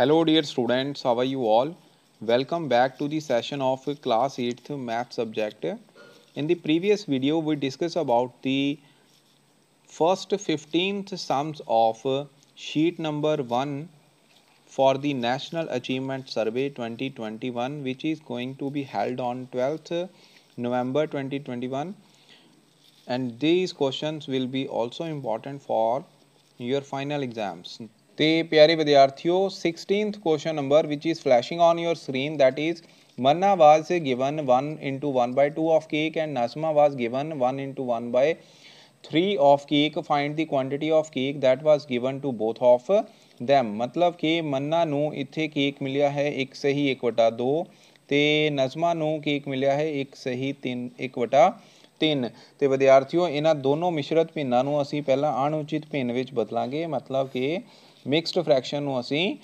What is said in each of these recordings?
Hello dear students, how are you all? Welcome back to the session of class 8th math subject. In the previous video, we discussed about the first 15th sums of sheet number 1 for the National Achievement Survey 2021 which is going to be held on 12th November 2021 and these questions will be also important for your final exams ਤੇ ਪਿਆਰੇ ਵਿਦਿਆਰਥੀਓ 16th question number ਵਿਚ is flashing on your screen that is Manna was given 1 into 1 by 2 of cake and Nasma was given 1 into 1 by 3 of cake find the quantity of cake that was given to both of them ਮਤਲਬ ਕਿ ਮੰਨਾ ਨੂੰ ਇੱਥੇ cake ਮਿਲਿਆ ਹੈ ਇੱਕ ਸਹੀ 1/2 ਤੇ ਨਸਮਾ ਨੂੰ ਕੇਕ ਮਿਲਿਆ ਹੈ ਇੱਕ ਸਹੀ 3 1/3 ਤਿੰਨ ਤੇ ਵਿਦਿਆਰਥੀਓ ਇਹਨਾਂ ਦੋਨੋਂ ਮਿਸ਼ਰਤ ਭਿੰਨਾਂ ਨੂੰ ਅਸੀਂ ਪਹਿਲਾਂ ਅਣਉਚਿਤ ਭਿੰਨ ਵਿੱਚ ਬਦਲਾਂਗੇ ਮਤਲਬ ਕਿ ਮਿਕਸਡ ਫ੍ਰੈਕਸ਼ਨ ਨੂੰ ਅਸੀਂ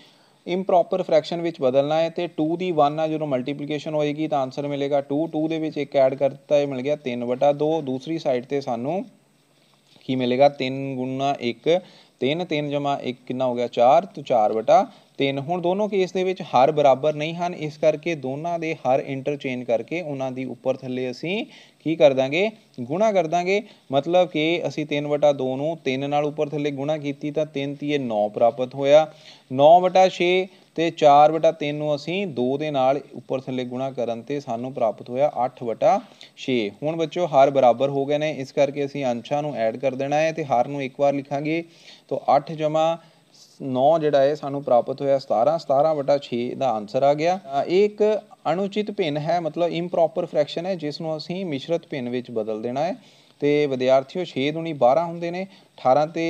ਇੰਪਰੋਪਰ ਫ੍ਰੈਕਸ਼ਨ ਵਿੱਚ ਬਦਲਣਾ ਹੈ ਤੇ 2 ਦੀ 1 ਨਾਲ ਜਦੋਂ ਮਲਟੀਪਲੀਕੇਸ਼ਨ ਹੋਏਗੀ ਤਾਂ ਆਨਸਰ ਮਿਲੇਗਾ 2 2 ਦੇ ਵਿੱਚ ਇੱਕ ਐਡ ਕਰਤਾ ਇਹ ਮਿਲ ਗਿਆ 3/2 ਦੂਸਰੀ ਸਾਈਡ ਤੇ ਸਾਨੂੰ ਕੀ ਮਿਲੇਗਾ 3 1 3 3 1 ਕਿੰਨਾ ਹੋ ਗਿਆ 4 ਤੇ 4/2 ਤਿੰਨ ਹੁਣ ਦੋਨੋਂ ਕੇਸ ਦੇ ਵਿੱਚ ਹਰ ਬਰਾਬਰ ਨਹੀਂ ਹਨ ਇਸ ਕਰਕੇ ਦੋਨਾਂ ਦੇ ਹਰ ਇੰਟਰਚੇਂਜ ਕਰਕੇ ਉਹਨਾਂ ਦੀ ਉੱਪਰ ਥੱਲੇ ਅਸੀਂ ਕੀ ਕਰ ਦਾਂਗੇ ਗੁਣਾ ਕਰ ਦਾਂਗੇ ਮਤਲਬ ਕਿ ਅਸੀਂ 3/2 ਨੂੰ 3 ਨਾਲ ਉੱਪਰ ਥੱਲੇ ਗੁਣਾ ਕੀਤੀ ਤਾਂ 3 3 9 ਪ੍ਰਾਪਤ ਹੋਇਆ 9/6 ਤੇ 4/3 ਨੂੰ ਅਸੀਂ 2 ਦੇ ਨਾਲ ਉੱਪਰ ਥੱਲੇ ਗੁਣਾ ਕਰਨ ਤੇ ਸਾਨੂੰ ਪ੍ਰਾਪਤ ਹੋਇਆ 8/6 ਹੁਣ ਬੱਚੋ ਹਰ ਬਰਾਬਰ ਹੋ ਗਏ ਨੇ ਇਸ ਕਰਕੇ ਅਸੀਂ ਅੰਸ਼ਾਂ ਨੂੰ ਐਡ ਕਰ ਦੇਣਾ ਹੈ ਤੇ ਹਰ ਨੂੰ ਇੱਕ ਵਾਰ ਲਿਖਾਂਗੇ ਤਾਂ 8 9 ਜਿਹੜਾ ਹੈ ਸਾਨੂੰ ਪ੍ਰਾਪਤ ਹੋਇਆ 17 17 ਵਟਾ 6 ਦਾ ਆਨਸਰ ਆ ਗਿਆ ਇਹ ਇੱਕ ਅਣਉਚਿਤ ਭਿੰਨ ਹੈ ਮਤਲਬ ਇੰਪਰੋਪਰ ਫ੍ਰੈਕਸ਼ਨ ਹੈ ਜਿਸ ਨੂੰ ਅਸੀਂ ਮਿਸ਼ਰਤ ਭਿੰਨ ਵਿੱਚ ਬਦਲ ਦੇਣਾ ਹੈ ਤੇ ਵਿਦਿਆਰਥੀਓ 6 ਦੁਨੀ 12 ਹੁੰਦੇ ਨੇ 18 ਤੇ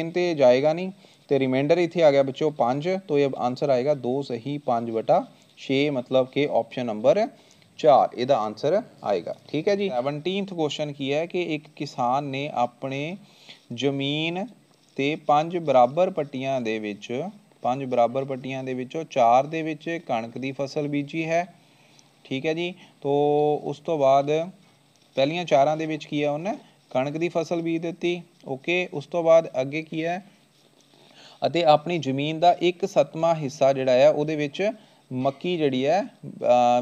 3 ਤੇ ਜਾਏਗਾ ਨਹੀਂ ਤੇ ਰਿਮਾਈਂਡਰ ਇੱਥੇ ਆ ਗਿਆ ਬੱਚੋ 5 ਤੋਂ ਇਹ ਆਨਸਰ ਆਏਗਾ 2 ਸਹੀ 5 ਵਟਾ 6 ਮਤਲਬ ਕਿ ਆਪਸ਼ਨ ਨੰਬਰ 4 ਇਹਦਾ ਆਨਸਰ ਆਏਗਾ ਠੀਕ ਹੈ ਜੀ 17th ਕੁਐਸਚਨ ਕੀ ਹੈ ਕਿ ਇੱਕ ਕਿਸਾਨ ਨੇ ਆਪਣੇ ਜ਼ਮੀਨ ਤੇ ਪੰਜ ਬਰਾਬਰ ਪੱਟੀਆਂ ਦੇ ਵਿੱਚ ਪੰਜ ਬਰਾਬਰ ਪੱਟੀਆਂ ਦੇ ਵਿੱਚੋਂ ਚਾਰ ਦੇ ਵਿੱਚ ਕਣਕ ਦੀ ਫਸਲ ਬੀਜੀ ਹੈ ਠੀਕ ਹੈ ਜੀ ਤੋਂ ਉਸ ਤੋਂ ਬਾਅਦ ਪਹਿਲੀਆਂ ਚਾਰਾਂ ਦੇ ਵਿੱਚ ਕੀ ਹੈ ਉਹਨੇ ਕਣਕ ਦੀ ਫਸਲ ਬੀਜ ਦਿੱਤੀ ਓਕੇ ਉਸ ਤੋਂ ਬਾਅਦ ਅੱਗੇ ਕੀ ਹੈ ਅਤੇ ਆਪਣੀ ਜ਼ਮੀਨ ਦਾ 1 7 ਹਿੱਸਾ ਜਿਹੜਾ ਹੈ ਉਹਦੇ ਵਿੱਚ ਮੱਕੀ ਜਿਹੜੀ ਹੈ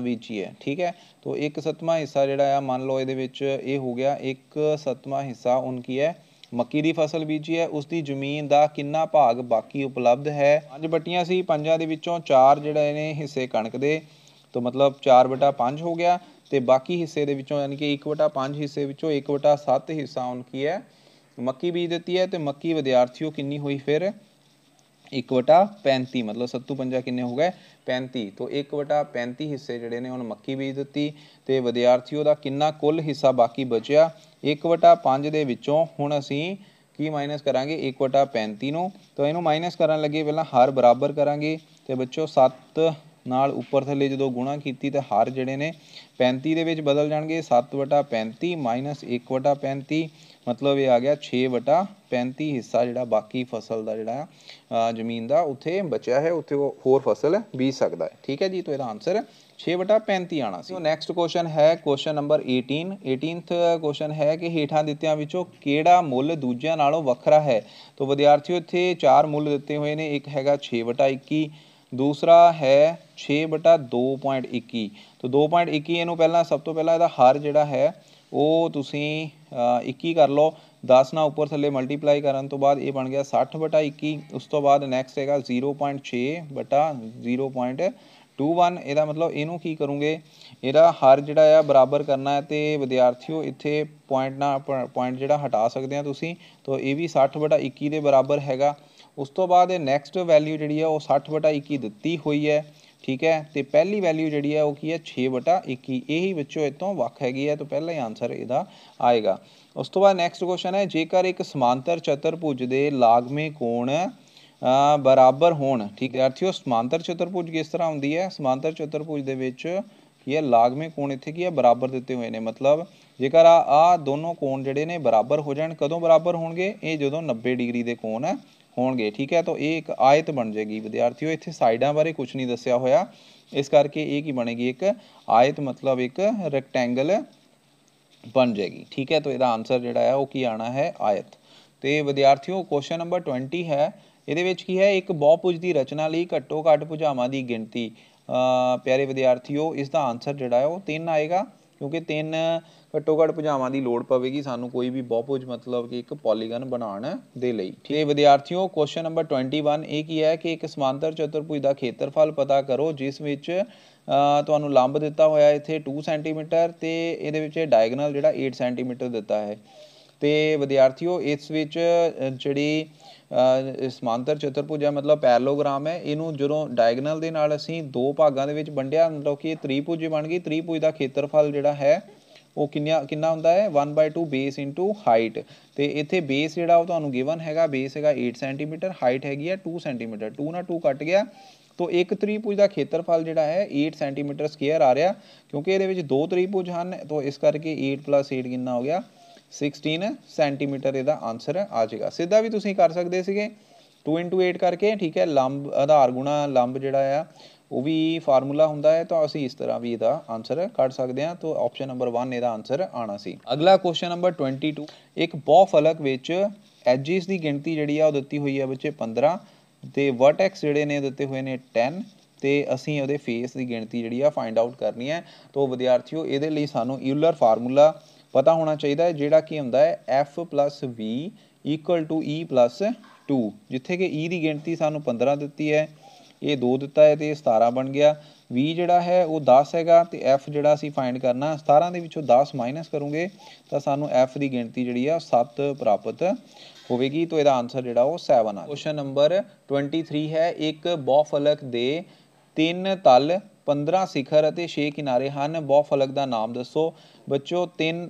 ਬੀਜੀ ਹੈ ਠੀਕ ਹੈ ਤੋਂ 1 7 ਹਿੱਸਾ ਜਿਹੜਾ ਹੈ ਮੰਨ ਲਓ ਇਹਦੇ ਵਿੱਚ ਇਹ ਹੋ ਗਿਆ 1 7 ਹਿੱਸਾ ਉਨ ਕੀ ਹੈ ਮੱਕੀ ਦੀ ਫਸਲ ਬੀਜੀ ਹੈ ਉਸ ਦੀ ਜ਼ਮੀਨ ਦਾ ਕਿੰਨਾ ਭਾਗ ਬਾਕੀ ਉਪਲਬਧ ਹੈ ਪੰਜ ਬੱਟੀਆਂ ਸੀ ਪੰਜਾਂ ਦੇ ਵਿੱਚੋਂ ਚਾਰ ਜਿਹੜੇ ਨੇ ਹਿੱਸੇ ਕਣਕ ਦੇ ਤੋਂ ਮਤਲਬ 4/5 ਹੋ ਗਿਆ ਤੇ ਬਾਕੀ ਹਿੱਸੇ ਦੇ ਵਿੱਚੋਂ ਯਾਨੀ ਕਿ 1/5 ਹਿੱਸੇ ਵਿੱਚੋਂ 1/7 ਹਿੱਸਾ ਉਹਨਾਂ ਕੀ ਹੈ ਮੱਕੀ ਬੀਜ ਦਿੱਤੀ ਹੈ ਤੇ ਮੱਕੀ ਵਿਦਿਆਰਥੀਓ ਕਿੰਨੀ ਹੋਈ ਫਿਰ 1 ਵਟਾ 35 ਮਤਲਬ 75 ਕਿੰਨੇ ਹੋ ਗਏ 35 ਤੋਂ 1 ਵਟਾ 35 ਹਿੱਸੇ ਜਿਹੜੇ ਨੇ ਉਹਨਾਂ ਮੱਕੀ ਬੀਜ ਦਿੱਤੀ ਤੇ ਵਿਦਿਆਰਥੀਓ ਦਾ ਕਿੰਨਾ ਕੁੱਲ ਹਿੱਸਾ ਬਾਕੀ ਬਚਿਆ 1 ਵਟਾ 5 ਦੇ ਵਿੱਚੋਂ ਹੁਣ ਅਸੀਂ ਕੀ ਮਾਈਨਸ ਕਰਾਂਗੇ 1 ਵਟਾ 35 ਨੂੰ ਤਾਂ ਇਹਨੂੰ ਮਾਈਨਸ ਕਰਨ ਲੱਗੇ ਪਹਿਲਾਂ ਹਰ ਬਰਾਬਰ ਕਰਾਂਗੇ ਤੇ ਬੱਚੋ 7 ਨਾਲ ਉੱਪਰ ਥੱਲੇ ਜਦੋਂ ਗੁਣਾ ਕੀਤੀ ਤਾਂ ਹਰ ਜਿਹੜੇ ਨੇ 35 ਦੇ ਵਿੱਚ ਬਦਲ ਜਾਣਗੇ 7 ਵਟਾ 35 1 ਵਟਾ 35 ਮਤਲਬ ਇਹ ਆ ਗਿਆ 6 ਵਟਾ 35 ਹਿੱਸਾ ਜਿਹੜਾ ਬਾਕੀ ਫਸਲ ਦਾ ਜਿਹੜਾ ਜ਼ਮੀਨ ਦਾ ਉੱਥੇ ਬਚਿਆ ਹੈ ਉੱਥੇ ਉਹ ਹੋਰ ਫਸਲ ਬੀਜ ਸਕਦਾ ਹੈ ਠੀਕ ਹੈ ਜੀ ਤਾਂ ਇਹਦਾ ਆਨਸਰ 6 ਵਟਾ 35 ਆਣਾ ਸੀ ਨੈਕਸਟ ਕੁਐਸਚਨ ਹੈ ਕੁਐਸਚਨ ਨੰਬਰ 18 18th ਕੁਐਸਚਨ ਹੈ ਕਿ ਹੇਠਾਂ ਦਿੱਤਿਆਂ ਵਿੱਚੋਂ ਕਿਹੜਾ ਮੁੱਲ ਦੂਜਿਆਂ ਨਾਲੋਂ ਵੱਖਰਾ ਹੈ ਤਾਂ ਵਿਦਿਆਰਥੀਓ ਇੱਥੇ ਚਾਰ ਮੁੱਲ ਦਿੱਤੇ ਹੋਏ ਨੇ ਇੱਕ ਹੈਗਾ 6 ਵਟਾ 21 ਦੂਸਰਾ ਹੈ 6 ਵਟਾ 2.21 ਤਾਂ 2.21 ਇਹਨੂੰ ਪਹਿਲਾਂ ਸਭ ਤੋਂ ਪਹਿਲਾਂ ਇਹਦਾ ਹਰ ਜਿਹੜਾ ਹੈ ਉਹ ਤੁਸੀਂ 21 ਕਰ ਲਓ 10 ਨਾਲ ਉੱਪਰ ਥੱਲੇ ਮਲਟੀਪਲਾਈ ਕਰਨ ਤੋਂ ਬਾਅਦ ਇਹ ਬਣ ਗਿਆ 60 ਬਟਾ 21 ਉਸ ਤੋਂ ਬਾਅਦ ਨੈਕਸਟ ਹੈਗਾ 0.6 ਬਟਾ 0.21 ਇਹਦਾ ਮਤਲਬ ਇਹਨੂੰ ਕੀ ਕਰੂੰਗੇ ਇਹਦਾ ਹਰ ਜਿਹੜਾ ਆ ਬਰਾਬਰ ਕਰਨਾ ਹੈ ਤੇ ਵਿਦਿਆਰਥੀਓ ਇੱਥੇ ਪੁਆਇੰਟ ਨਾ ਪੁਆਇੰਟ ਜਿਹੜਾ ਹਟਾ ਸਕਦੇ ਆ ਤੁਸੀਂ ਤਾਂ ਇਹ ਵੀ 60 ਬਟਾ 21 ਦੇ ਬਰਾਬਰ ਹੈਗਾ ਉਸ ਤੋਂ ਬਾਅਦ ਇਹ ਨੈਕਸਟ ਵੈਲਿਊ ਜਿਹੜੀ ਆ ਉਹ 60 ਬਟਾ 21 ਦਿੱਤੀ ਹੋਈ ਹੈ ਠੀਕ ਹੈ ਤੇ ਪਹਿਲੀ ਵੈਲਿਊ ਜਿਹੜੀ ਹੈ ਉਹ ਕੀ ਹੈ 6 21 ਇਹੀ ਵਿੱਚੋਂ ਇਤੋਂ ਵੱਖ ਹੈਗੀ ਹੈ ਤਾਂ ਪਹਿਲਾ ਹੀ ਆਨਸਰ ਇਹਦਾ ਆਏਗਾ ਉਸ ਤੋਂ ਬਾਅਦ ਨੈਕਸਟ ਕੁਐਸਚਨ ਹੈ ਜੇਕਰ ਇੱਕ ਸਮਾਂਤਰ ਚਤੁਰਭੁਜ ਦੇ ਲਾਗਮੇ ਕੋਣ ਬਰਾਬਰ ਹੋਣ ਠੀਕ ਹੈ ਅਰਥਿਓ ਸਮਾਂਤਰ ਚਤੁਰਭੁਜ ਕਿਸ ਤਰ੍ਹਾਂ ਹੁੰਦੀ ਹੈ ਸਮਾਂਤਰ ਚਤੁਰਭੁਜ ਦੇ ਵਿੱਚ ਕੀ ਹੈ ਲਾਗਮੇ ਕੋਣ ਇੱਥੇ ਕੀ ਹੈ ਬਰਾਬਰ ਦਿੱਤੇ ਹੋਏ ਨੇ ਮਤਲਬ ਜੇਕਰ ਆ ਆ ਦੋਨੋਂ ਕੋਣ ਜਿਹੜੇ ਨੇ ਬਰਾਬਰ ਹੋ ਜਾਣ ਕਦੋਂ ਬਰਾਬਰ ਹੋਣਗੇ ਇਹ ਜਦੋਂ 90 ਡਿਗਰੀ ਦੇ ਕੋਣ ਹੋਣਗੇ ਠੀਕ ਹੈ ਤਾਂ ਇਹ ਇੱਕ ਆਇਤ ਬਣ ਜਾਏਗੀ ਵਿਦਿਆਰਥੀਓ ਇੱਥੇ ਸਾਈਡਾਂ ਬਾਰੇ ਕੁਝ ਨਹੀਂ ਦੱਸਿਆ ਹੋਇਆ ਇਸ ਕਰਕੇ ਇਹ ਕੀ ਬਣੇਗੀ ਇੱਕ ਆਇਤ ਮਤਲਬ ਇੱਕ ਰੈਕਟੈਂਗਲ ਬਣ ਜਾਏਗੀ ਠੀਕ ਹੈ ਤਾਂ ਇਹਦਾ ਆਨਸਰ ਜਿਹੜਾ ਹੈ ਉਹ ਕੀ ਆਣਾ ਹੈ ਆਇਤ ਤੇ ਵਿਦਿਆਰਥੀਓ ਕੁਐਸਚਨ ਨੰਬਰ 20 ਹੈ ਇਹਦੇ ਵਿੱਚ ਕੀ ਹੈ ਇੱਕ ਬਹੁਪੁਜ ਦੀ ਰਚਨਾ ਲਈ ਘੱਟੋ ਘੱਟ ਭੁਜਾਵਾਂ ਦੀ ਗਿਣਤੀ ਪਿਆਰੇ ਵਿਦਿਆਰਥੀਓ ਇਸ ਦਾ ਆਨਸਰ ਜਿਹੜਾ ਹੈ ਉਹ 3 ਆਏਗਾ ਕਿਉਂਕਿ ਤਿੰਨ ਘੱਟੋ ਘੱਟ ਭੁਜਾਵਾਂ ਦੀ ਲੋੜ ਪਵੇਗੀ ਸਾਨੂੰ ਕੋਈ ਵੀ ਬਹੁਭੁਜ ਮਤਲਬ ਕਿ ਇੱਕ ਪੋਲੀਗਨ ਬਣਾਉਣ ਦੇ ਲਈ ਤੇ ਵਿਦਿਆਰਥੀਓ ਕੁਐਸਚਨ ਨੰਬਰ 21 ਇਹ ਕੀ ਹੈ ਕਿ ਇੱਕ ਸਮਾਂਤਰ ਚਤੁਰਭੁਜ ਦਾ ਖੇਤਰਫਲ ਪਤਾ ਕਰੋ ਜਿਸ ਵਿੱਚ ਤੁਹਾਨੂੰ ਲੰਬ ਦਿੱਤਾ ਹੋਇਆ ਇੱਥੇ 2 ਸੈਂਟੀਮੀਟਰ ਤੇ ਇਹਦੇ ਵਿੱਚ ਡਾਇਗਨਲ ਜਿਹੜਾ 8 ਸੈਂਟੀਮੀਟਰ ਦਿੱਤਾ ਹੈ ਤੇ ਵਿਦਿਆਰਥੀਓ ਇਸ ਵਿੱਚ ਜਿਹੜੀ ਸਮਾਂਤਰ ਚਤੁਰਭੁਜ ਹੈ ਮਤਲਬ ਪੈਰਲੋਗ੍ਰਾਮ ਹੈ ਇਹਨੂੰ ਜਦੋਂ ਡਾਇਗਨਲ ਦੇ ਨਾਲ ਅਸੀਂ ਦੋ ਭਾਗਾਂ ਦੇ ਵਿੱਚ ਵੰਡਿਆ ਮਤਲਬ ਕਿ ਇਹ ਤ੍ਰਿਭੁਜ ਬਣ ਗਈ ਤ੍ਰਿਭੁਜ ਦਾ ਖੇਤਰਫਲ ਜਿਹੜਾ ਹੈ ਉਹ ਕਿੰਨਾ ਕਿੰਨਾ ਹੁੰਦਾ ਹੈ 1/2 ਬੇਸ ਇਨਟੂ ਹਾਈਟ ਤੇ ਇੱਥੇ ਬੇਸ ਜਿਹੜਾ ਉਹ ਤੁਹਾਨੂੰ ਗਿਵਨ ਹੈਗਾ ਬੇਸ ਹੈਗਾ 8 ਸੈਂਟੀਮੀਟਰ ਹਾਈਟ ਹੈਗੀ ਹੈ 2 ਸੈਂਟੀਮੀਟਰ 2 ਨਾਲ 2 ਕੱਟ ਗਿਆ ਤੋ ਇੱਕ ਤ੍ਰਿਭੁਜ ਦਾ ਖੇਤਰਫਲ ਜਿਹੜਾ ਹੈ 8 ਸੈਂਟੀਮੀਟਰ ਸਕੁਅਰ ਆ ਰਿਹਾ ਕਿਉਂਕਿ ਇਹਦੇ ਵਿੱਚ ਦੋ ਤ੍ਰਿਭੁਜ ਹਨ ਤੋ ਇਸ ਕਰਕੇ 8 8 ਕਿੰਨਾ ਹੋ ਗਿਆ 16 ਸੈਂਟੀਮੀਟਰ ਇਹਦਾ ਆਨਸਰ ਆ ਜਾਏਗਾ ਸਿੱਧਾ ਵੀ ਤੁਸੀਂ ਕਰ ਸਕਦੇ ਸੀਗੇ 2 8 ਕਰਕੇ ਠੀਕ ਹੈ ਲੰਬ ਆਧਾਰ ਗੁਣਾ ਲੰਬ ਜਿਹੜਾ ਆ ਉਹ ਵੀ ਫਾਰਮੂਲਾ ਹੁੰਦਾ ਹੈ ਤਾਂ ਅਸੀਂ ਇਸ ਤਰ੍ਹਾਂ ਵੀ ਇਹਦਾ ਆਨਸਰ ਕੱਢ ਸਕਦੇ ਹਾਂ ਤਾਂ ਆਪਸ਼ਨ ਨੰਬਰ 1 ਇਹਦਾ ਆਨਸਰ ਆਣਾ ਸੀ ਅਗਲਾ ਕੁਐਸਚਨ ਨੰਬਰ 22 ਇੱਕ ਬਹੁ ਫਲਕ ਵਿੱਚ ਐਜਿਸ ਦੀ ਗਿਣਤੀ ਜਿਹੜੀ ਆ ਉਹ ਦਿੱਤੀ ਹੋਈ ਹੈ ਬੱਚੇ 15 ਤੇ ਵਰਟੈਕਸ ਜਿਹੜੇ ਨੇ ਦਿੱਤੇ ਹੋਏ ਨੇ 10 ਤੇ ਅਸੀਂ ਉਹਦੇ ਫੇਸ ਦੀ ਗਿਣਤੀ ਜਿਹੜੀ ਆ ਫਾਈਂਡ ਆਊਟ ਕਰਨੀ ਹੈ ਤਾਂ ਵਿਦਿਆਰਥੀਓ ਇਹਦੇ ਲਈ ਸਾਨੂੰ ਯੂਲਰ ਫਾਰਮੂਲਾ ਪਤਾ ਹੋਣਾ ਚਾਹੀਦਾ ਹੈ ਜਿਹੜਾ ਕੀ ਹੁੰਦਾ ਹੈ f v e 2 ਜਿੱਥੇ ਕਿ e ਦੀ ਗਿਣਤੀ ਸਾਨੂੰ 15 ਦਿੱਤੀ ਹੈ ਇਹ 2 ਦਿੱਤਾ ਹੈ ਤੇ ਇਹ 17 ਬਣ ਗਿਆ v ਜਿਹੜਾ ਹੈ ਉਹ 10 ਹੈਗਾ ਤੇ f ਜਿਹੜਾ ਅਸੀਂ ਫਾਈਂਡ ਕਰਨਾ 17 ਦੇ ਵਿੱਚੋਂ 10 ਮਾਈਨਸ ਕਰੋਗੇ ਤਾਂ ਸਾਨੂੰ f ਦੀ ਗਿਣਤੀ ਜਿਹੜੀ ਆ 7 ਪ੍ਰਾਪਤ ਹੋਵੇਗੀ ਤਾਂ ਇਹਦਾ ਆਨਸਰ ਜਿਹੜਾ ਉਹ 7 ਆ ਕੁਐਸਚਨ ਨੰਬਰ 23 ਹੈ ਇੱਕ ਬੌਫਲਕ ਦੇ ਤਿੰਨ ਤਲ 15 ਸਿਖਰ ਅਤੇ 6 ਕਿਨਾਰੇ ਹਨ ਬਹੁ ਫਲਕ ਦਾ ਨਾਮ ਦੱਸੋ ਬੱਚੋ 3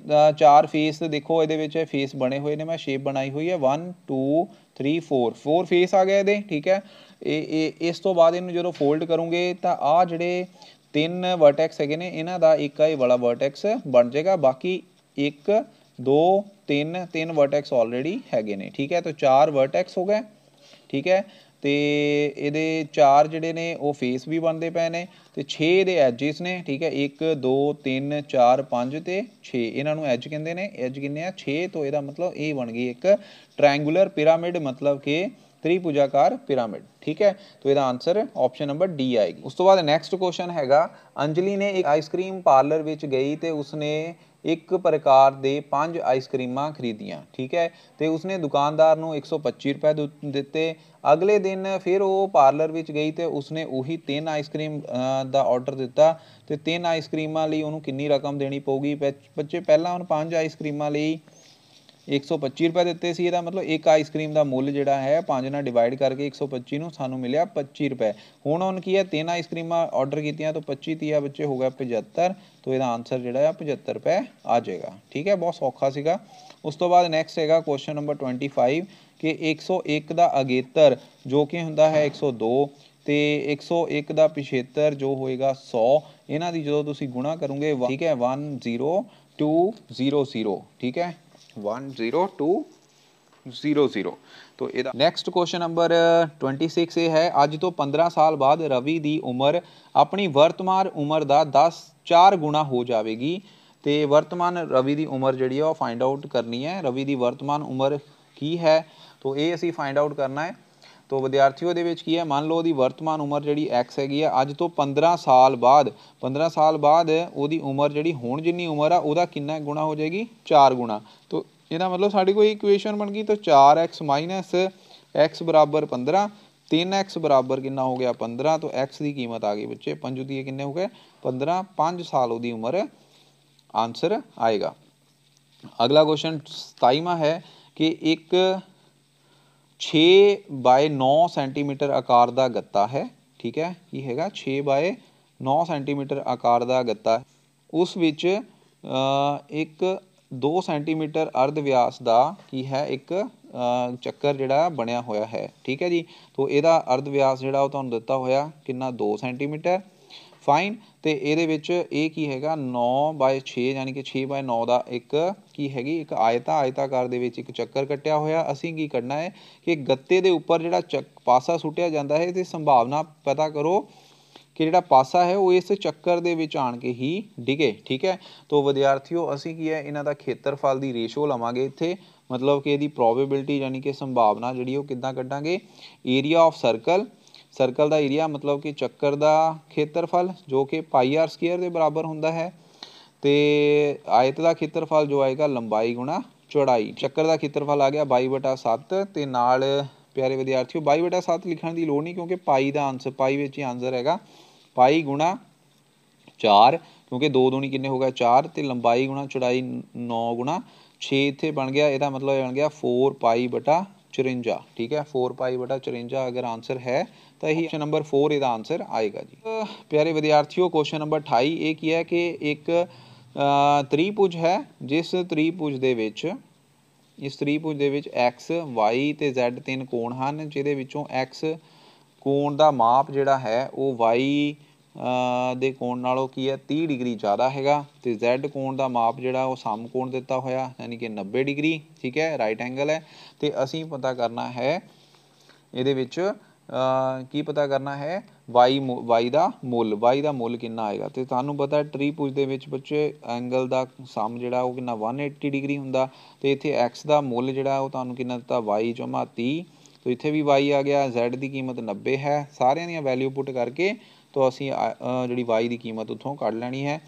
4 ਫੇਸ ਦੇਖੋ ਇਹਦੇ ਵਿੱਚ ਫੇਸ ਬਣੇ ਹੋਏ ਨੇ ਮੈਂ ਸ਼ੇਪ ਬਣਾਈ ਹੋਈ ਹੈ 1 2 3 4 4 ਫੇਸ ਆ ਗਏ ਇਹਦੇ ਠੀਕ ਹੈ ਇਹ ਇਸ ਤੋਂ ਬਾਅਦ ਇਹਨੂੰ ਜਦੋਂ ਫੋਲਡ ਕਰੂੰਗੇ ਤਾਂ ਆ ਜਿਹੜੇ ਤਿੰਨ ਵਰਟੈਕਸ ਹੈਗੇ ਨੇ ਇਹਨਾਂ ਦਾ ਇੱਕ ਇਹ ਵਾਲਾ ਵਰਟੈਕਸ ਬਣ ਜਾਏਗਾ ਬਾਕੀ 1 2 3 ਤਿੰਨ ਵਰਟੈਕਸ ਆਲਰੇਡੀ ਹੈਗੇ ਨੇ ਠੀਕ ਹੈ ਤਾਂ ਚਾਰ ਵਰਟੈਕਸ ਹੋ ਗਏ ਠੀਕ ਹੈ ਤੇ ਇਹਦੇ ਚਾਰ ਜਿਹੜੇ ਨੇ ਉਹ ਫੇਸ ਵੀ ਬਣਦੇ ਪਏ ਨੇ ਤੇ 6 ਦੇ ਐਜਸ ਨੇ ਠੀਕ ਹੈ 1 2 3 4 5 ਤੇ 6 ਇਹਨਾਂ ਨੂੰ ਐਜ ਕਹਿੰਦੇ ਨੇ ਐਜ ਕਿੰਨੇ ਆ 6 ਤੋਂ ਇਹਦਾ ਮਤਲਬ ਇਹ ਬਣ ਗਈ ਇੱਕ ਟ੍ਰਾਇੰਗੂਲਰ ਪਿਰਾਮਿਡ ਮਤਲਬ ਕਿ ਤ੍ਰਿਭੁਜਾਕਾਰ ਪਿਰਾਮਿਡ ਠੀਕ ਹੈ ਤਾਂ ਇਹਦਾ ਆਨਸਰ ਆਪਸ਼ਨ ਨੰਬਰ ਡੀ ਆਏਗੀ ਉਸ ਤੋਂ ਬਾਅਦ ਨੈਕਸਟ ਕੁਐਸਚਨ ਹੈਗਾ ਅੰਜਲੀ ਨੇ ਇੱਕ ਆਈਸਕ੍ਰੀਮ ਪਾਰਲਰ ਵਿੱਚ ਗਈ ਤੇ ਉਸਨੇ ਇੱਕ ਪ੍ਰਕਾਰ ਦੇ ਪੰਜ ਆਈਸਕ੍ਰੀਮਾਂ ਖਰੀਦੀਆਂ ਠੀਕ ਹੈ ਤੇ ਉਸਨੇ ਦੁਕਾਨਦਾਰ ਨੂੰ 125 ਰੁਪਏ ਦਿੱਤੇ ਅਗਲੇ ਦਿਨ ਫਿਰ ਉਹ ਪਾਰਲਰ ਵਿੱਚ ਗਈ ਤੇ ਉਸਨੇ ਉਹੀ ਤਿੰਨ ਆਈਸਕ੍ਰੀਮ ਦਾ ਆਰਡਰ ਦਿੱਤਾ ਤੇ ਤਿੰਨ ਆਈਸਕ੍ਰੀਮਾਂ ਲਈ ਉਹਨੂੰ ਕਿੰਨੀ ਰਕਮ ਦੇਣੀ ਪਊਗੀ ਬੱਚੇ ਪਹਿਲਾਂ ਉਹਨੂੰ ਪੰਜ ਆਈਸਕ੍ਰੀਮਾਂ ਲਈ 125 ਰੁਪਏ ਦਿੱਤੇ ਸੀ ਇਹਦਾ ਮਤਲਬ ਇੱਕ ਆਈਸਕ੍ਰੀਮ ਦਾ ਮੁੱਲ ਜਿਹੜਾ ਹੈ 5 ਨਾਲ ਡਿਵਾਈਡ ਕਰਕੇ 125 ਨੂੰ ਸਾਨੂੰ ਮਿਲਿਆ 25 ਰੁਪਏ ਹੁਣ ਉਹਨ ਕੀ ਹੈ ਤਿੰਨ ਆਈਸਕ੍ਰੀਮਾਂ ਆਰਡਰ ਕੀਤੀਆਂ ਤਾਂ 25 30 ਬੱਚੇ ਹੋ ਗਿਆ 75 ਤੋ ਇਹਦਾ ਆਨਸਰ ਜਿਹੜਾ ਆ 75 ਰੁਪਏ ਆ ਜਾਏਗਾ ਠੀਕ ਹੈ ਬਹੁਤ ਸੌਖਾ ਸੀਗਾ ਉਸ ਤੋਂ ਬਾਅਦ ਨੈਕਸਟ ਹੈਗਾ ਕੁਐਸਚਨ ਨੰਬਰ 25 ਕਿ 101 ਦਾ ਅਗੇਤਰ ਜੋ ਕਿ ਹੁੰਦਾ ਹੈ 102 ਤੇ 101 ਦਾ ਪਿਛੇਤਰ ਜੋ ਹੋਏਗਾ 100 ਇਹਨਾਂ ਦੀ ਜਦੋਂ ਤੁਸੀਂ ਗੁਣਾ ਕਰੋਗੇ ਠੀਕ ਹੈ 10200 ਠੀਕ ਹੈ 10200 ਤੋ ਇਹਦਾ ਨੈਕਸਟ ਕੁਐਸਚਨ ਨੰਬਰ 26 ਇਹ ਹੈ ਅੱਜ ਤੋਂ 15 ਸਾਲ ਬਾਅਦ ਰਵੀ ਦੀ ਉਮਰ ਆਪਣੀ ਵਰਤਮਾਨ ਉਮਰ ਦਾ 10 4 ਗੁਣਾ ਹੋ ਜਾਵੇਗੀ ਤੇ ਵਰਤਮਾਨ ਰਵੀ ਦੀ ਉਮਰ ਜਿਹੜੀ ਹੈ ਉਹ ਫਾਈਂਡ ਆਊਟ ਕਰਨੀ ਹੈ ਰਵੀ ਦੀ ਵਰਤਮਾਨ ਉਮਰ ਕੀ ਹੈ ਤੋਂ ਇਹ ਅਸੀਂ ਫਾਈਂਡ ਆਊਟ ਕਰਨਾ ਹੈ ਤੋਂ ਵਿਦਿਆਰਥੀਓ ਦੇ ਵਿੱਚ ਕੀ ਹੈ ਮੰਨ ਲਓ ਉਹਦੀ ਵਰਤਮਾਨ ਉਮਰ ਜਿਹੜੀ x ਹੈਗੀ ਆ ਅੱਜ ਤੋਂ 15 ਸਾਲ ਬਾਅਦ 15 ਸਾਲ ਬਾਅਦ ਉਹਦੀ ਉਮਰ ਜਿਹੜੀ ਹੁਣ ਜਿੰਨੀ ਉਮਰ ਆ ਉਹਦਾ ਕਿੰਨਾ ਗੁਣਾ ਹੋ ਜਾਏਗੀ 4 ਗੁਣਾ ਤੋਂ ਇਹਦਾ ਮਤਲਬ ਸਾਡੀ ਕੋਈ ਇਕੁਏਸ਼ਨ ਬਣ ਗਈ ਤੋਂ 4x x 15 3x ਬਰਾਬਰ ਕਿੰਨਾ ਹੋ ਗਿਆ 15 ਤੋਂ x ਦੀ ਕੀਮਤ ਆ ਗਈ ਬੱਚੇ 5 ਦੀ ਕਿੰਨੇ ਹੋ ਗਏ 15 5 ਸਾਲ ਉਹਦੀ ਉਮਰ ਆਨਸਰ ਆਏਗਾ ਅਗਲਾ ਕੁਐਸਚਨ 27ਵਾਂ ਹੈ ਕਿ ਇੱਕ 6 ਬਾਏ 9 ਸੈਂਟੀਮੀਟਰ ਆਕਾਰ ਦਾ ਗੱਤਾ ਹੈ ਠੀਕ ਹੈ ਕੀ ਹੈਗਾ 6 ਬਾਏ 9 ਸੈਂਟੀਮੀਟਰ ਆਕਾਰ ਦਾ ਗੱਤਾ ਉਸ ਵਿੱਚ ਇੱਕ 2 ਸੈਂਟੀਮੀਟਰ ਅਰਧ ਵਿਆਸ ਦਾ ਕੀ ਹੈ ਇੱਕ ਚੱਕਰ ਜਿਹੜਾ ਬਣਿਆ ਹੋਇਆ ਹੈ ਠੀਕ ਹੈ ਜੀ ਤੋਂ ਇਹਦਾ ਅਰਧ ਵਿਆਸ ਜਿਹੜਾ ਉਹ ਤੁਹਾਨੂੰ ਦਿੱਤਾ ਹੋਇਆ ਕਿੰਨਾ 2 ਸੈਂਟੀਮੀਟਰ ਫਾਈਨ ਤੇ ਇਹਦੇ ਵਿੱਚ ਇਹ ਕੀ ਹੈਗਾ 9 ਬਾਏ 6 ਯਾਨੀ ਕਿ 6 ਬਾਏ 9 ਦਾ ਇੱਕ ਕੀ ਹੈਗੀ ਇੱਕ ਆਇਤਾ ਆਇਤਾਕਾਰ ਦੇ ਵਿੱਚ ਇੱਕ ਚੱਕਰ ਕੱਟਿਆ ਹੋਇਆ ਅਸੀਂ ਕੀ ਕਰਨਾ ਹੈ ਕਿ ਗੱਤੇ ਦੇ ਉੱਪਰ ਜਿਹੜਾ ਚੱਕ ਪਾਸਾ ਸੁੱਟਿਆ ਜਾਂਦਾ ਹੈ ਤੇ ਸੰਭਾਵਨਾ ਪਤਾ ਕਰੋ ਕਿ ਜਿਹੜਾ ਪਾਸਾ ਹੈ ਉਹ ਇਸ ਚੱਕਰ ਦੇ ਵਿੱਚ ਆਣ ਕੇ ਹੀ ਡਿਗੇ ਠੀਕ ਹੈ ਤੋਂ ਵਿਦਿਆਰਥੀਓ ਅਸੀਂ ਕੀ ਹੈ ਇਹਨਾਂ ਦਾ ਖੇਤਰਫਲ ਦੀ ਰੇਸ਼ੋ ਲਵਾਂਗੇ ਇੱਥੇ ਮਤਲਬ ਕਿ ਇਹਦੀ ਪ੍ਰੋਬੇਬਿਲਟੀ ਯਾਨੀ ਕਿ ਸੰਭਾਵਨਾ ਜਿਹੜੀ ਉਹ ਕਿੱਦਾਂ ਕੱਢਾਂਗੇ ਏਰੀਆ ਆਫ ਸਰਕਲ ਸਰਕਲ ਦਾ ਏਰੀਆ ਮਤਲਬ ਕਿ ਚੱਕਰ ਦਾ ਖੇਤਰਫਲ ਜੋ ਕਿ ਪਾਈ ਆਰ ਸਕੁਅਰ ਦੇ ਬਰਾਬਰ ਹੁੰਦਾ ਹੈ ਤੇ ਆਇਤ ਦਾ ਖੇਤਰਫਲ ਜੋ ਆਏਗਾ ਲੰਬਾਈ ਗੁਣਾ ਚੌੜਾਈ ਚੱਕਰ ਦਾ ਖੇਤਰਫਲ ਆ ਗਿਆ 22/7 ਤੇ ਨਾਲ ਪਿਆਰੇ ਵਿਦਿਆਰਥੀਓ 22/7 ਲਿਖਣ ਦੀ ਲੋੜ ਨਹੀਂ ਕਿਉਂਕਿ ਪਾਈ ਦਾ ਆਨਸਰ ਪਾਈ ਵਿੱਚ ਹੀ ਆਨਸਰ ਹੈਗਾ ਪਾਈ ਗੁਣਾ 4 ਕਿਉਂਕਿ 2 ਦੂਣੀ ਕਿੰਨੇ ਹੋ ਗਿਆ 4 ਤੇ ਲੰਬਾਈ ਗੁਣਾ ਚੌੜਾਈ 9 ਗੁਣਾ 6 ਇੱਥੇ ਬਣ ਗਿਆ ਇਹਦਾ ਮਤਲਬ ਬਣ ਗਿਆ 4 ਪਾਈ ਬਟਾ 54 ਠੀਕ ਹੈ 4 ਪਾਈ ਬਟਾ 54 ਅਗਰ ਆਨਸਰ ਹੈ ਤਾਂ ਇਹ ਆਪਸ਼ਨ ਨੰਬਰ 4 ਇਹਦਾ ਆਨਸਰ ਆਏਗਾ ਜੀ ਪਿਆਰੇ ਵਿਦਿਆਰਥੀਓ ਕੁਐਸਚਨ ਨੰਬਰ 28 ਇਹ ਕੀ ਹੈ ਕਿ ਇੱਕ ਤ੍ਰਿਭੁਜ ਹੈ ਜਿਸ ਤ੍ਰਿਭੁਜ ਦੇ ਵਿੱਚ ਇਸ ਤ੍ਰਿਭੁਜ ਦੇ ਵਿੱਚ x y ਤੇ z ਤਿੰਨ ਕੋਣ ਹਨ ਜਿਹਦੇ ਵਿੱਚੋਂ x ਕੋਣ ਦਾ ਮਾਪ ਜਿਹੜਾ ਹੈ ਉਹ y ਦੇ ਕੋਣ ਨਾਲੋਂ ਕੀ ਹੈ 30 ਡਿਗਰੀ ਜ਼ਿਆਦਾ ਹੈਗਾ ਤੇ Z ਕੋਣ ਦਾ ਮਾਪ ਜਿਹੜਾ ਉਹ ਸਮ ਕੋਣ ਦਿੱਤਾ ਹੋਇਆ ਯਾਨੀ ਕਿ 90 ਡਿਗਰੀ ਠੀਕ ਹੈ ਰਾਈਟ ਐਂਗਲ ਹੈ ਤੇ ਅਸੀਂ ਪਤਾ ਕਰਨਾ ਹੈ ਇਹਦੇ ਵਿੱਚ ਕੀ ਪਤਾ ਕਰਨਾ ਹੈ y y ਦਾ ਮੁੱਲ y ਦਾ ਮੁੱਲ ਕਿੰਨਾ ਆਏਗਾ ਤੇ ਤੁਹਾਨੂੰ ਪਤਾ ਟ੍ਰਿਭੁਜ ਦੇ ਵਿੱਚ ਬੱਚੇ ਐਂਗਲ ਦਾ ਸਮ ਜਿਹੜਾ ਉਹ ਕਿੰਨਾ 180 ਡਿਗਰੀ ਹੁੰਦਾ ਤੇ ਇੱਥੇ x ਦਾ ਮੁੱਲ ਜਿਹੜਾ ਉਹ ਤੁਹਾਨੂੰ ਕਿੰਨਾ ਦਿੱਤਾ y 30 ਤੋ ਇੱਥੇ ਵੀ y ਆ ਗਿਆ z ਦੀ ਕੀਮਤ 90 ਹੈ ਸਾਰਿਆਂ ਦੀਆਂ ਵੈਲਿਊ ਪੁੱਟ ਕਰਕੇ ਤੋਂ ਅਸੀਂ ਜਿਹੜੀ y ਦੀ ਕੀਮਤ ਉੱਥੋਂ ਕੱਢ ਲੈਣੀ ਹੈ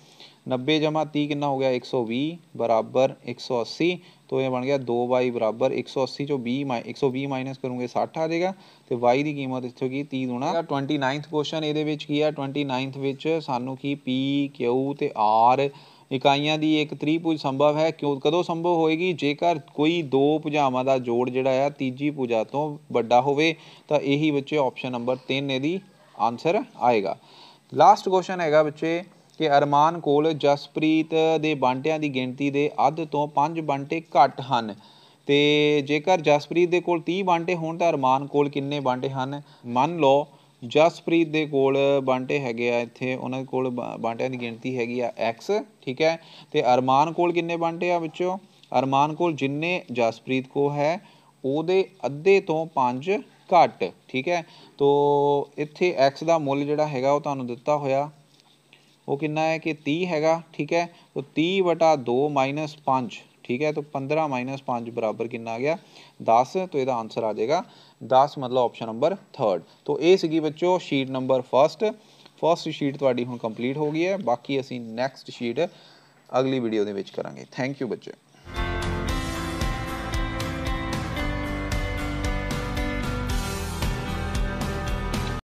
90 ਜਮਾ 30 ਕਿੰਨਾ ਹੋ ਗਿਆ 120 ਬਰਾਬਰ 180 ਤੋਂ ਇਹ ਬਣ ਗਿਆ 2y ਬਰਾਬਰ 180 ਚੋਂ 20 120 ਮਾਈਨਸ ਕਰੂੰਗੇ 60 ਆ ਜਾਏਗਾ ਤੇ y ਦੀ ਕੀਮਤ ਇੱਥੋਂ ਕੀ 30 ਹੋਣਾ 29th ਕੁਐਸਚਨ ਇਹਦੇ ਵਿੱਚ ਕੀ ਹੈ 29th ਵਿੱਚ ਸਾਨੂੰ ਕੀ p q ਤੇ r ਇਕਾਈਆਂ ਦੀ ਇੱਕ ਤ੍ਰਿਭੁਜ ਸੰਭਵ ਹੈ ਕਿਉਂ ਕਦੋਂ ਸੰਭਵ ਹੋਏਗੀ ਜੇਕਰ ਕੋਈ ਦੋ ਭੁਜਾਵਾਂ ਦਾ ਜੋੜ ਜਿਹੜਾ ਹੈ ਤੀਜੀ ਭੁਜਾ ਤੋਂ ਵੱਡਾ ਹੋਵੇ ਤਾਂ ਇਹੀ ਬੱਚੇ ਆਪਸ਼ਨ ਨੰਬਰ 3 ਇਹਦੀ ਆਨਸਰ ਆਏਗਾ ਲਾਸਟ ਕੁਐਸਚਨ ਹੈਗਾ ਬੱਚੇ ਕਿ ਅਰਮਾਨ ਕੋਲ ਜਸਪ੍ਰੀਤ ਦੇ ਬਾਂਟਿਆਂ ਦੀ ਗਿਣਤੀ ਦੇ ਅੱਧ ਤੋਂ 5 ਬਾਂਟੇ ਘੱਟ ਹਨ ਤੇ ਜੇਕਰ ਜਸਪ੍ਰੀਤ ਦੇ ਕੋਲ 30 ਬਾਂਟੇ ਹੋਣ ਤਾਂ ਅਰਮਾਨ ਕੋਲ ਕਿੰਨੇ ਬਾਂਟੇ ਹਨ ਮੰਨ ਲਓ ਜਸਪ੍ਰੀਤ ਦੇ ਕੋਲ ਬਾਂਟੇ ਹੈਗੇ ਆ ਇੱਥੇ ਉਹਨਾਂ ਦੇ ਕੋਲ ਬਾਂਟਿਆਂ ਦੀ ਗਿਣਤੀ ਹੈਗੀ ਆ x ਠੀਕ ਹੈ ਤੇ ਅਰਮਾਨ ਕੋਲ ਕਿੰਨੇ ਬਾਂਟੇ ਆ ਵਿੱਚੋਂ ਅਰਮਾਨ ਕੋਲ ਜਿੰਨੇ ਜਸਪ੍ਰੀਤ ਕੋ ਹੈ ਉਹਦੇ ਅੱਧੇ ਤੋਂ 5 ਘੱਟ ਠੀਕ ਹੈ ਤੋ ਇੱਥੇ x ਦਾ ਮੁੱਲ ਜਿਹੜਾ ਹੈਗਾ ਉਹ ਤੁਹਾਨੂੰ ਦਿੱਤਾ ਹੋਇਆ ਉਹ ਕਿੰਨਾ ਹੈ ਕਿ 30 ਹੈਗਾ ਠੀਕ ਹੈ ਤੋ 30 2 5 ਠੀਕ ਹੈ ਤੋ 15 5 ਬਰਾਬਰ ਕਿੰਨਾ ਆ ਗਿਆ 10 ਤੋ ਇਹਦਾ ਆਨਸਰ ਆ ਜਾਏਗਾ 10 ਮਤਲਬ ਆਪਸ਼ਨ ਨੰਬਰ 3 ਤੋ ਇਹ ਸੀਗੀ ਬੱਚੋ ਸ਼ੀਟ ਨੰਬਰ 1 ਫਸਟ ਸ਼ੀਟ ਤੁਹਾਡੀ ਹੁਣ ਕੰਪਲੀਟ ਹੋ ਗਈ ਹੈ ਬਾਕੀ ਅਸੀਂ ਨੈਕਸਟ ਸ਼ੀਟ ਅਗਲੀ ਵੀਡੀਓ ਦੇ ਵਿੱਚ ਕਰਾਂਗੇ ਥੈਂਕ ਯੂ ਬੱਚੇ